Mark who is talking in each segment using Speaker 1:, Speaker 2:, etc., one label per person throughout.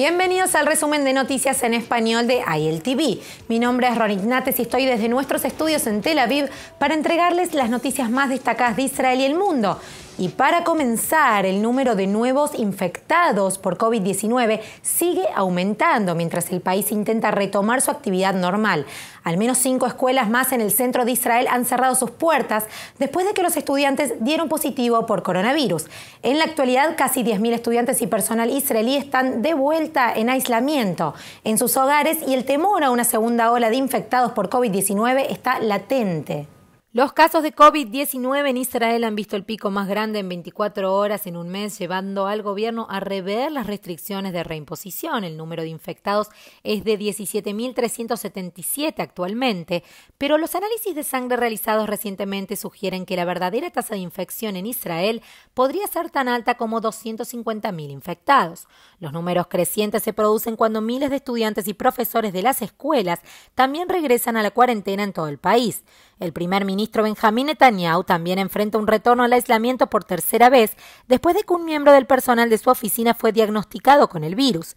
Speaker 1: Bienvenidos al resumen de noticias en español de ILTV. Mi nombre es Ronit Nates y estoy desde nuestros estudios en Tel Aviv para entregarles las noticias más destacadas de Israel y el mundo. Y para comenzar, el número de nuevos infectados por COVID-19 sigue aumentando mientras el país intenta retomar su actividad normal. Al menos cinco escuelas más en el centro de Israel han cerrado sus puertas después de que los estudiantes dieron positivo por coronavirus. En la actualidad, casi 10.000 estudiantes y personal israelí están de vuelta en aislamiento en sus hogares y el temor a una segunda ola de infectados por COVID-19 está latente. Los casos de COVID-19 en Israel han visto el pico más grande en 24 horas en un mes, llevando al gobierno a rever las restricciones de reimposición. El número de infectados es de 17.377 actualmente, pero los análisis de sangre realizados recientemente sugieren que la verdadera tasa de infección en Israel podría ser tan alta como 250.000 infectados. Los números crecientes se producen cuando miles de estudiantes y profesores de las escuelas también regresan a la cuarentena en todo el país. El primer ministro Benjamín Netanyahu también enfrenta un retorno al aislamiento por tercera vez después de que un miembro del personal de su oficina fue diagnosticado con el virus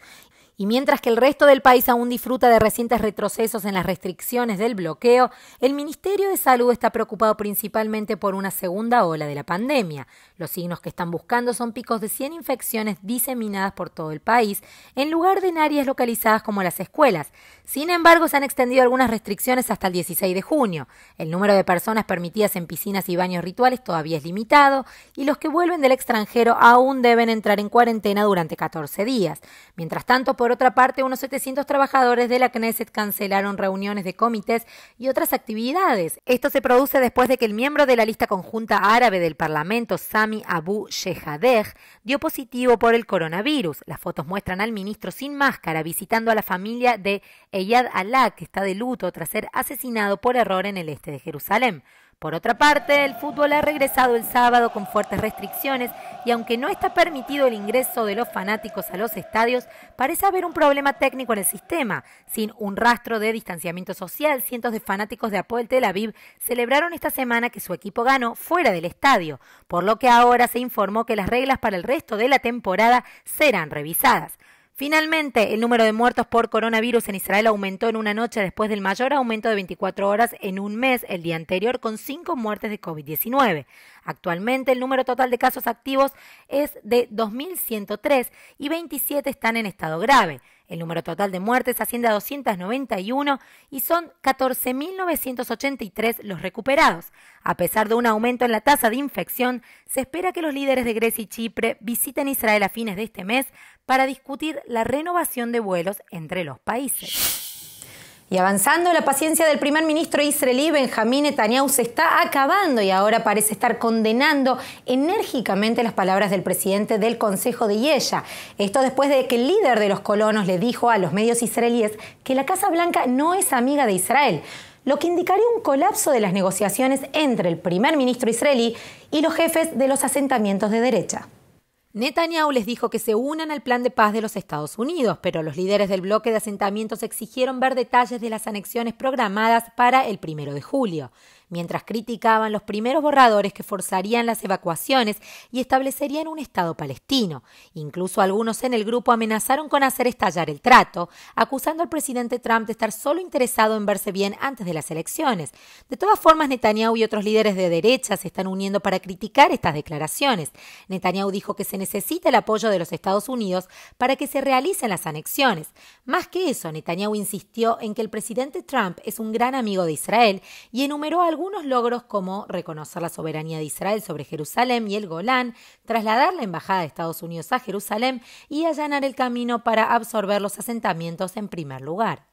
Speaker 1: y mientras que el resto del país aún disfruta de recientes retrocesos en las restricciones del bloqueo, el Ministerio de Salud está preocupado principalmente por una segunda ola de la pandemia. Los signos que están buscando son picos de 100 infecciones diseminadas por todo el país, en lugar de en áreas localizadas como las escuelas. Sin embargo, se han extendido algunas restricciones hasta el 16 de junio. El número de personas permitidas en piscinas y baños rituales todavía es limitado y los que vuelven del extranjero aún deben entrar en cuarentena durante 14 días. Mientras tanto, por por otra parte, unos 700 trabajadores de la Knesset cancelaron reuniones de comités y otras actividades. Esto se produce después de que el miembro de la lista conjunta árabe del Parlamento, Sami Abu Shehadeh, dio positivo por el coronavirus. Las fotos muestran al ministro sin máscara visitando a la familia de Eyad Alá, que está de luto tras ser asesinado por error en el este de Jerusalén. Por otra parte, el fútbol ha regresado el sábado con fuertes restricciones y aunque no está permitido el ingreso de los fanáticos a los estadios, parece haber un problema técnico en el sistema. Sin un rastro de distanciamiento social, cientos de fanáticos de Apoel Tel Aviv celebraron esta semana que su equipo ganó fuera del estadio, por lo que ahora se informó que las reglas para el resto de la temporada serán revisadas. Finalmente, el número de muertos por coronavirus en Israel aumentó en una noche después del mayor aumento de 24 horas en un mes el día anterior con cinco muertes de COVID-19. Actualmente el número total de casos activos es de 2.103 y 27 están en estado grave. El número total de muertes asciende a 291 y son 14.983 los recuperados. A pesar de un aumento en la tasa de infección, se espera que los líderes de Grecia y Chipre visiten Israel a fines de este mes para discutir la renovación de vuelos entre los países. Y avanzando, la paciencia del primer ministro israelí Benjamín Netanyahu se está acabando y ahora parece estar condenando enérgicamente las palabras del presidente del Consejo de Yella. Esto después de que el líder de los colonos le dijo a los medios israelíes que la Casa Blanca no es amiga de Israel lo que indicaría un colapso de las negociaciones entre el primer ministro israelí y los jefes de los asentamientos de derecha. Netanyahu les dijo que se unan al plan de paz de los Estados Unidos, pero los líderes del bloque de asentamientos exigieron ver detalles de las anexiones programadas para el primero de julio mientras criticaban los primeros borradores que forzarían las evacuaciones y establecerían un Estado palestino. Incluso algunos en el grupo amenazaron con hacer estallar el trato, acusando al presidente Trump de estar solo interesado en verse bien antes de las elecciones. De todas formas, Netanyahu y otros líderes de derecha se están uniendo para criticar estas declaraciones. Netanyahu dijo que se necesita el apoyo de los Estados Unidos para que se realicen las anexiones. Más que eso, Netanyahu insistió en que el presidente Trump es un gran amigo de Israel y enumeró algo algunos logros como reconocer la soberanía de Israel sobre Jerusalén y el Golán, trasladar la embajada de Estados Unidos a Jerusalén y allanar el camino para absorber los asentamientos en primer lugar.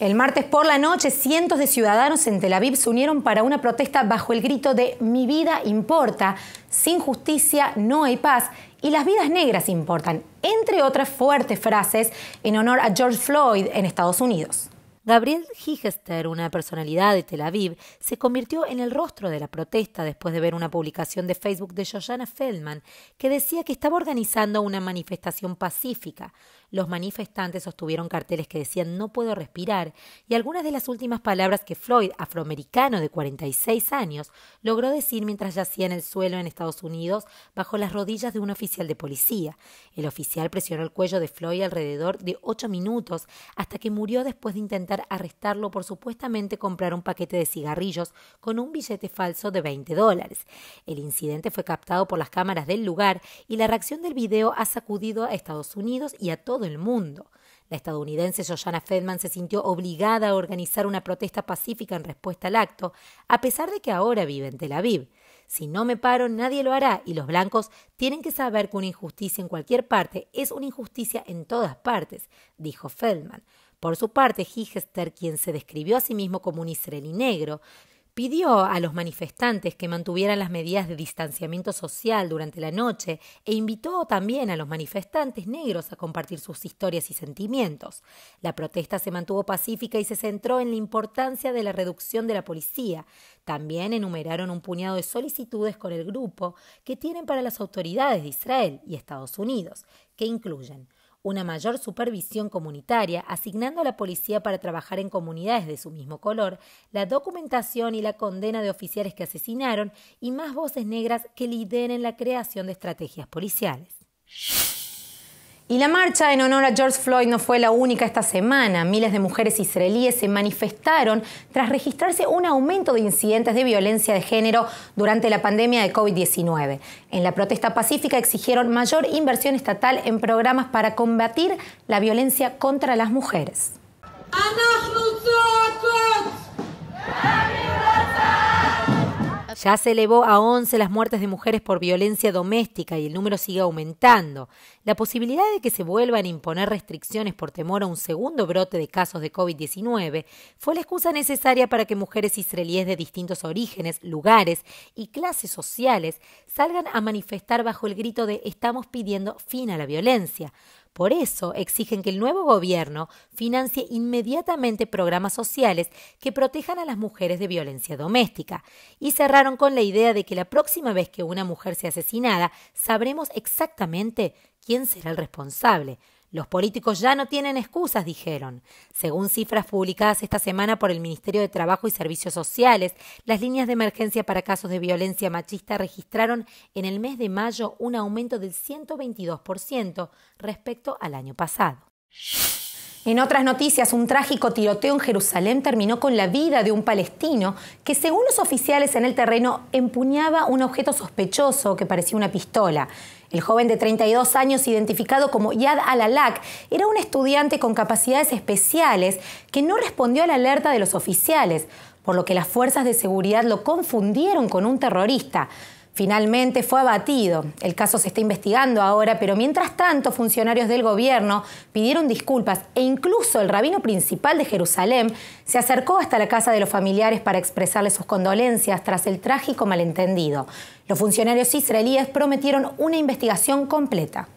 Speaker 1: El martes por la noche, cientos de ciudadanos en Tel Aviv se unieron para una protesta bajo el grito de Mi vida importa, sin justicia no hay paz y las vidas negras importan, entre otras fuertes frases en honor a George Floyd en Estados Unidos. Gabriel Higester, una personalidad de Tel Aviv, se convirtió en el rostro de la protesta después de ver una publicación de Facebook de Shoshana Feldman que decía que estaba organizando una manifestación pacífica, los manifestantes sostuvieron carteles que decían no puedo respirar y algunas de las últimas palabras que Floyd, afroamericano de 46 años, logró decir mientras yacía en el suelo en Estados Unidos bajo las rodillas de un oficial de policía. El oficial presionó el cuello de Floyd alrededor de ocho minutos hasta que murió después de intentar arrestarlo por supuestamente comprar un paquete de cigarrillos con un billete falso de 20 dólares. El incidente fue captado por las cámaras del lugar y la reacción del video ha sacudido a Estados Unidos y a del el mundo. La estadounidense Shoshana Feldman se sintió obligada a organizar una protesta pacífica en respuesta al acto, a pesar de que ahora vive en Tel Aviv. Si no me paro, nadie lo hará y los blancos tienen que saber que una injusticia en cualquier parte es una injusticia en todas partes, dijo Feldman. Por su parte, Higester, quien se describió a sí mismo como un israelí negro, pidió a los manifestantes que mantuvieran las medidas de distanciamiento social durante la noche e invitó también a los manifestantes negros a compartir sus historias y sentimientos. La protesta se mantuvo pacífica y se centró en la importancia de la reducción de la policía. También enumeraron un puñado de solicitudes con el grupo que tienen para las autoridades de Israel y Estados Unidos, que incluyen una mayor supervisión comunitaria, asignando a la policía para trabajar en comunidades de su mismo color, la documentación y la condena de oficiales que asesinaron y más voces negras que lideren la creación de estrategias policiales. Y la marcha en honor a George Floyd no fue la única esta semana. Miles de mujeres israelíes se manifestaron tras registrarse un aumento de incidentes de violencia de género durante la pandemia de COVID-19. En la protesta pacífica exigieron mayor inversión estatal en programas para combatir la violencia contra las mujeres. Ya se elevó a 11 las muertes de mujeres por violencia doméstica y el número sigue aumentando. La posibilidad de que se vuelvan a imponer restricciones por temor a un segundo brote de casos de COVID-19 fue la excusa necesaria para que mujeres israelíes de distintos orígenes, lugares y clases sociales salgan a manifestar bajo el grito de estamos pidiendo fin a la violencia. Por eso exigen que el nuevo gobierno financie inmediatamente programas sociales que protejan a las mujeres de violencia doméstica y cerraron con la idea de que la próxima vez que una mujer sea asesinada sabremos exactamente quién será el responsable, los políticos ya no tienen excusas, dijeron. Según cifras publicadas esta semana por el Ministerio de Trabajo y Servicios Sociales, las líneas de emergencia para casos de violencia machista registraron en el mes de mayo un aumento del 122% respecto al año pasado. En otras noticias, un trágico tiroteo en Jerusalén terminó con la vida de un palestino que, según los oficiales en el terreno, empuñaba un objeto sospechoso que parecía una pistola. El joven de 32 años, identificado como Yad al-Alak, era un estudiante con capacidades especiales que no respondió a la alerta de los oficiales, por lo que las fuerzas de seguridad lo confundieron con un terrorista. Finalmente fue abatido. El caso se está investigando ahora, pero mientras tanto funcionarios del gobierno pidieron disculpas e incluso el rabino principal de Jerusalén se acercó hasta la casa de los familiares para expresarle sus condolencias tras el trágico malentendido. Los funcionarios israelíes prometieron una investigación completa.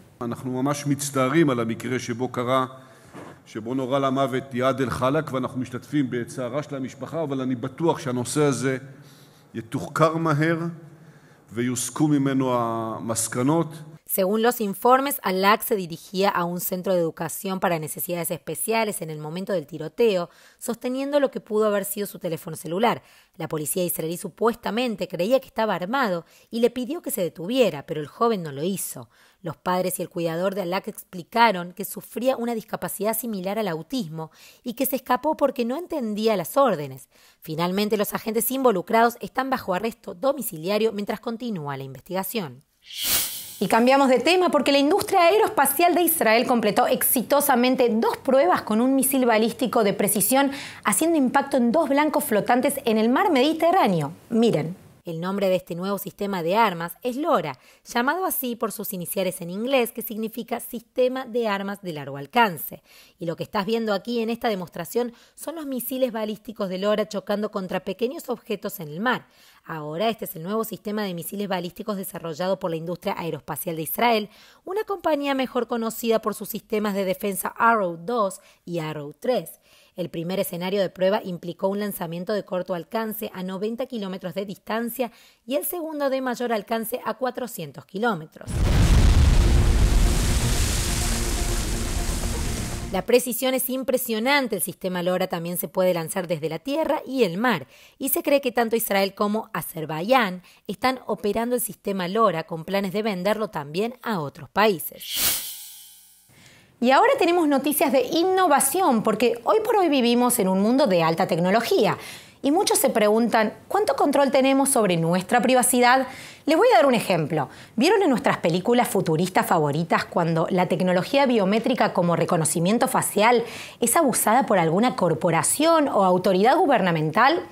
Speaker 1: ויוסקו ממנו המסקנות. Según los informes, Alak se dirigía a un centro de educación para necesidades especiales en el momento del tiroteo, sosteniendo lo que pudo haber sido su teléfono celular. La policía israelí supuestamente creía que estaba armado y le pidió que se detuviera, pero el joven no lo hizo. Los padres y el cuidador de Alak explicaron que sufría una discapacidad similar al autismo y que se escapó porque no entendía las órdenes. Finalmente, los agentes involucrados están bajo arresto domiciliario mientras continúa la investigación. Y cambiamos de tema porque la industria aeroespacial de Israel completó exitosamente dos pruebas con un misil balístico de precisión haciendo impacto en dos blancos flotantes en el mar Mediterráneo. Miren. El nombre de este nuevo sistema de armas es LORA, llamado así por sus iniciales en inglés, que significa Sistema de Armas de Largo Alcance. Y lo que estás viendo aquí en esta demostración son los misiles balísticos de LORA chocando contra pequeños objetos en el mar. Ahora este es el nuevo sistema de misiles balísticos desarrollado por la industria aeroespacial de Israel, una compañía mejor conocida por sus sistemas de defensa Arrow 2 y Arrow 3. El primer escenario de prueba implicó un lanzamiento de corto alcance a 90 kilómetros de distancia y el segundo de mayor alcance a 400 kilómetros. La precisión es impresionante, el sistema LoRa también se puede lanzar desde la tierra y el mar, y se cree que tanto Israel como Azerbaiyán están operando el sistema LoRa con planes de venderlo también a otros países. Y ahora tenemos noticias de innovación, porque hoy por hoy vivimos en un mundo de alta tecnología. Y muchos se preguntan, ¿cuánto control tenemos sobre nuestra privacidad? Les voy a dar un ejemplo. ¿Vieron en nuestras películas futuristas favoritas cuando la tecnología biométrica como reconocimiento facial es abusada por alguna corporación o autoridad gubernamental?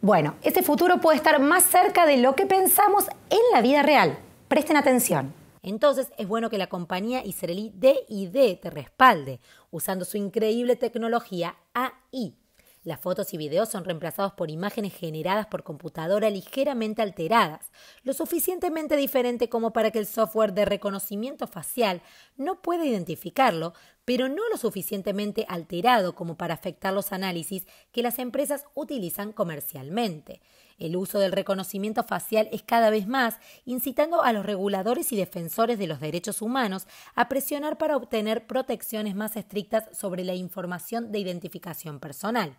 Speaker 1: Bueno, ese futuro puede estar más cerca de lo que pensamos en la vida real. Presten atención. Entonces es bueno que la compañía israelí DID te respalde usando su increíble tecnología AI. Las fotos y videos son reemplazados por imágenes generadas por computadora ligeramente alteradas, lo suficientemente diferente como para que el software de reconocimiento facial no pueda identificarlo, pero no lo suficientemente alterado como para afectar los análisis que las empresas utilizan comercialmente. El uso del reconocimiento facial es cada vez más, incitando a los reguladores y defensores de los derechos humanos a presionar para obtener protecciones más estrictas sobre la información de identificación personal.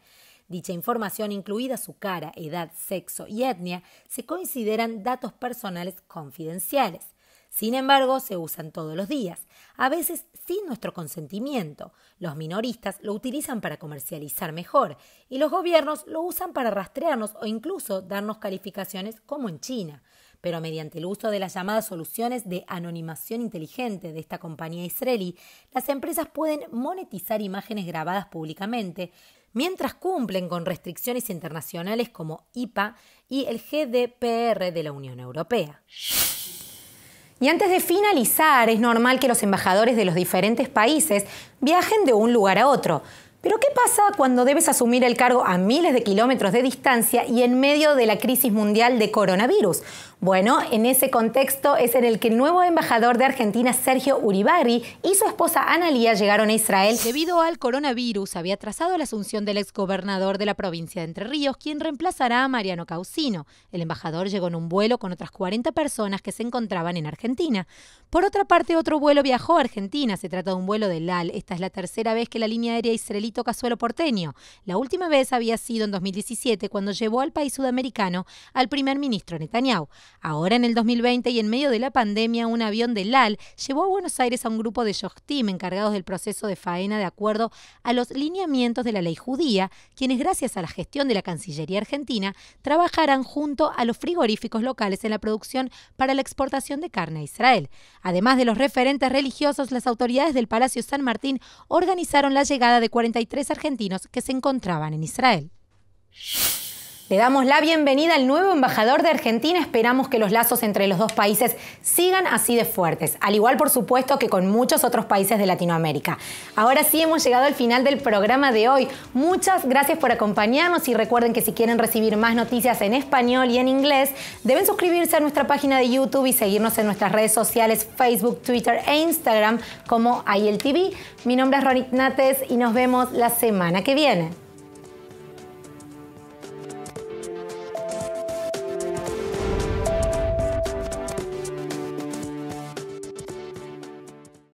Speaker 1: Dicha información, incluida su cara, edad, sexo y etnia, se consideran datos personales confidenciales. Sin embargo, se usan todos los días, a veces sin nuestro consentimiento. Los minoristas lo utilizan para comercializar mejor y los gobiernos lo usan para rastrearnos o incluso darnos calificaciones como en China. Pero mediante el uso de las llamadas soluciones de anonimación inteligente de esta compañía israelí, las empresas pueden monetizar imágenes grabadas públicamente, mientras cumplen con restricciones internacionales como IPA y el GDPR de la Unión Europea. Y antes de finalizar, es normal que los embajadores de los diferentes países viajen de un lugar a otro. Pero ¿qué pasa cuando debes asumir el cargo a miles de kilómetros de distancia y en medio de la crisis mundial de coronavirus? Bueno, en ese contexto es en el que el nuevo embajador de Argentina, Sergio Uribarri, y su esposa Lía llegaron a Israel. Debido al coronavirus, había trazado la asunción del exgobernador de la provincia de Entre Ríos, quien reemplazará a Mariano Causino. El embajador llegó en un vuelo con otras 40 personas que se encontraban en Argentina. Por otra parte, otro vuelo viajó a Argentina. Se trata de un vuelo de LAL. Esta es la tercera vez que la línea aérea israelí toca suelo porteño. La última vez había sido en 2017, cuando llevó al país sudamericano al primer ministro Netanyahu. Ahora en el 2020 y en medio de la pandemia, un avión de LAL llevó a Buenos Aires a un grupo de Yochtim encargados del proceso de faena de acuerdo a los lineamientos de la ley judía, quienes gracias a la gestión de la Cancillería Argentina trabajarán junto a los frigoríficos locales en la producción para la exportación de carne a Israel. Además de los referentes religiosos, las autoridades del Palacio San Martín organizaron la llegada de 43 argentinos que se encontraban en Israel. Le damos la bienvenida al nuevo embajador de Argentina. Esperamos que los lazos entre los dos países sigan así de fuertes, al igual por supuesto que con muchos otros países de Latinoamérica. Ahora sí hemos llegado al final del programa de hoy. Muchas gracias por acompañarnos y recuerden que si quieren recibir más noticias en español y en inglés, deben suscribirse a nuestra página de YouTube y seguirnos en nuestras redes sociales Facebook, Twitter e Instagram como ILTV. Mi nombre es Ronit Nates y nos vemos la semana que viene.